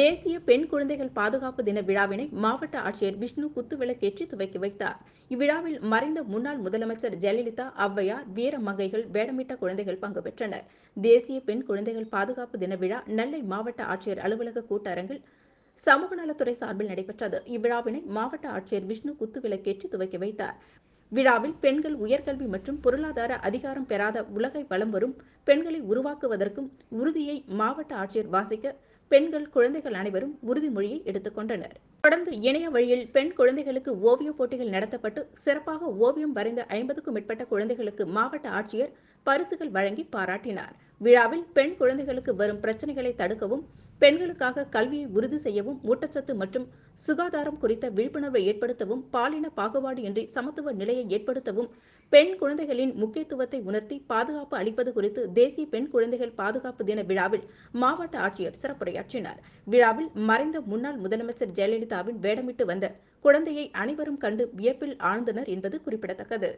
தேசிய பெண் குழந்தைகள் பாதுகாப்பு தின விழாவினை மாவட்ட ஆட்சியர் விஷ்ணு குத்துவிளக்கேற்றி துவக்கி வைத்தார் இவ்விழாவில் மறைந்த முன்னாள் முதலமைச்சர் ஜெயலலிதா அவ்வையார் வீர மங்கைகள் வேடமிட்ட குழந்தைகள் பங்கு பெற்றனர் தேசிய பெண் குழந்தைகள் பாதுகாப்பு தின விழா நெல்லை மாவட்ட ஆட்சியர் அலுவலக கூட்டரங்கில் சமூக நலத்துறை சார்பில் நடைபெற்றது இவ்விழாவினை மாவட்ட ஆட்சியர் விஷ்ணு குத்துவிளக்கேற்றி துவக்கி வைத்தார் விழாவில் பெண்கள் உயர்கல்வி மற்றும் பொருளாதார அதிகாரம் பெறாத உலகை வலம் வரும் பெண்களை உருவாக்குவதற்கும் உறுதியை மாவட்ட ஆட்சியர் வாசிக்க பெண்கள் குழந்தைகள் அனைவரும் உறுதிமொழியை எடுத்துக்கொண்டனர் தொடர்ந்து இணைய வழியில் பெண் குழந்தைகளுக்கு ஓவியப் போட்டிகள் நடத்தப்பட்டு சிறப்பாக ஓவியம் வரைந்த ஐம்பதுக்கும் மேற்பட்ட குழந்தைகளுக்கு மாவட்ட ஆட்சியர் பரிசுகள் வழங்கி பாராட்டினார் விழாவில் பெண் குழந்தைகளுக்கு வரும் பிரச்சனைகளை தடுக்கவும் பெண்களுக்காக கல்வியை உறுதி செய்யவும் ஊட்டச்சத்து மற்றும் சுகாதாரம் குறித்த விழிப்புணர்வை ஏற்படுத்தவும் பாலின பாகுபாடு இன்றி சமத்துவ நிலையை ஏற்படுத்தவும் பெண் குழந்தைகளின் முக்கியத்துவத்தை உணர்த்தி பாதுகாப்பு அளிப்பது குறித்து தேசிய பெண் குழந்தைகள் பாதுகாப்பு தின விழாவில் மாவட்ட ஆட்சியர் சிறப்புரையாற்றினார் விழாவில் மறைந்த முன்னாள் முதலமைச்சர் ஜெயலலிதாவின் வேடமிட்டு வந்த குழந்தையை அனைவரும் கண்டு வியப்பில் ஆழ்ந்தனர் என்பது குறிப்பிடத்தக்கது